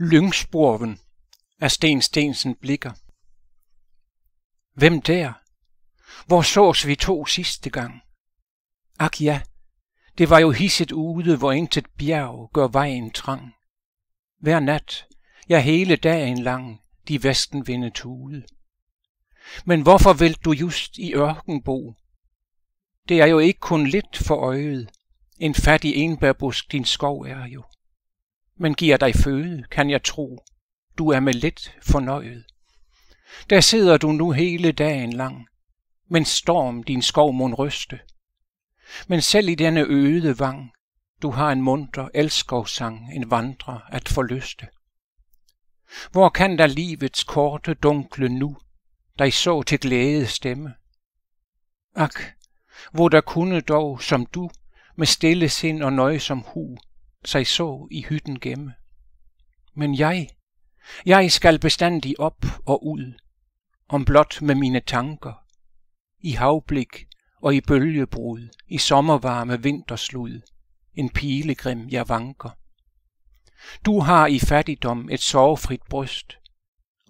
Lyngsporven af Sten Stensen Blikker. Hvem der? Hvor sås vi to sidste gang? Ak ja, det var jo hisset ude, hvor intet bjerg gør vejen trang. Hver nat, ja hele dagen lang, de vinde tude. Men hvorfor vil du just i ørken bo? Det er jo ikke kun lidt for øjet, en fattig enbærbusk din skov er jo men giver dig føde, kan jeg tro. Du er med lidt fornøjet. Der sidder du nu hele dagen lang, men storm din skov mund ryste. Men selv i denne øde vang, du har en munter elskovsang, en vandrer at forlyste. Hvor kan der livets korte dunkle nu, dig så til glæde stemme? Ak, hvor der kunne dog, som du, med stille sind og nøjsom hu, sig så i hytten gemme. Men jeg, jeg skal bestandig op og ud, om blot med mine tanker, i havblik og i bølgebrud, i sommervarme vinterslud, en pilegrim jeg vanker. Du har i fattigdom et sorgfrit bryst,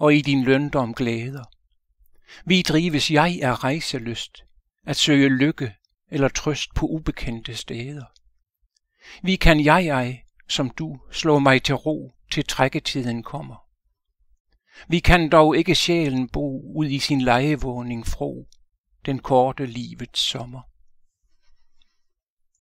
og i din løndom glæder. Vi drives jeg af rejseløst, at søge lykke eller trøst på ubekendte steder. Vi kan jeg-jeg, som du, slå mig til ro, til trækketiden kommer. Vi kan dog ikke sjælen bo ud i sin lejevåning fro, den korte livets sommer.